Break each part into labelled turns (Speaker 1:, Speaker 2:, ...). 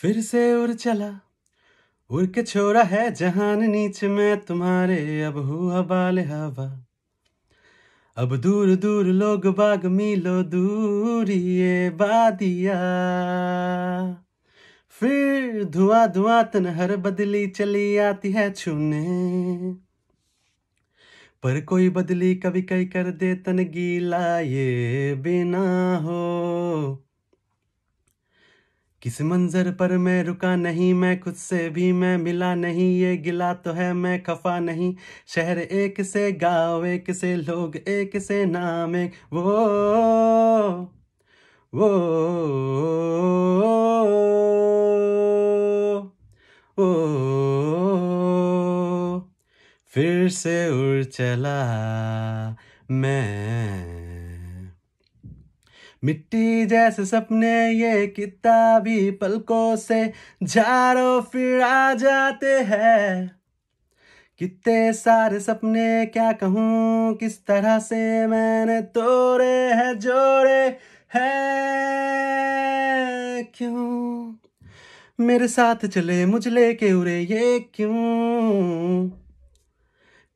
Speaker 1: फिर से उड़ चला उड़ के छोड़ा है जहान नीचे में तुम्हारे अब हुआ बाल हवा अब दूर दूर लोग बाग मिलो दूरी ये बादिया फिर धुआं धुआं तनहर बदली चली आती है छूने पर कोई बदली कभी कई कर दे तन गीला ये बिना हो किस मंजर पर मैं रुका नहीं मैं खुद से भी मैं मिला नहीं ये गिला तो है मैं खफा नहीं शहर एक से गाँव एक से लोग एक से नाम एक वो वो ओ फिर से उड़ चला मैं मिट्टी जैसे सपने ये किताबी पलकों से झारो फिर आ जाते हैं कितने सारे सपने क्या कहूँ किस तरह से मैंने तोड़े है जोड़े है क्यों मेरे साथ चले मुझ लेके उरे ये क्यों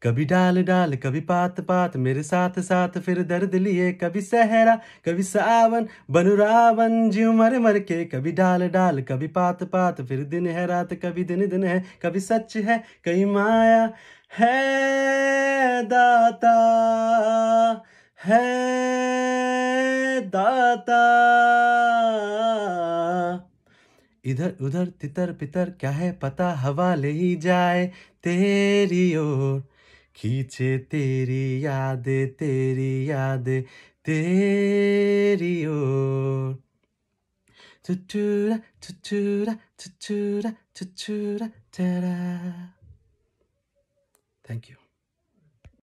Speaker 1: कभी डाल डाल कभी पात पात मेरे साथ साथ फिर दर्द लिए कभी सहरा कभी सावन बनु रावन जीव मर मर के कभी डाल डाल कभी पात पात फिर दिन है रात कभी दिन दिन है कभी सच है कहीं माया है दाता है दाता इधर उधर तितर पितर क्या है पता हवा ले ही जाए तेरी ओर खींचे तेरी याद तेरी याद तेरी ओर चुचुरा चुचुरा चुचुरा चुचुरा तेरा थैंक यू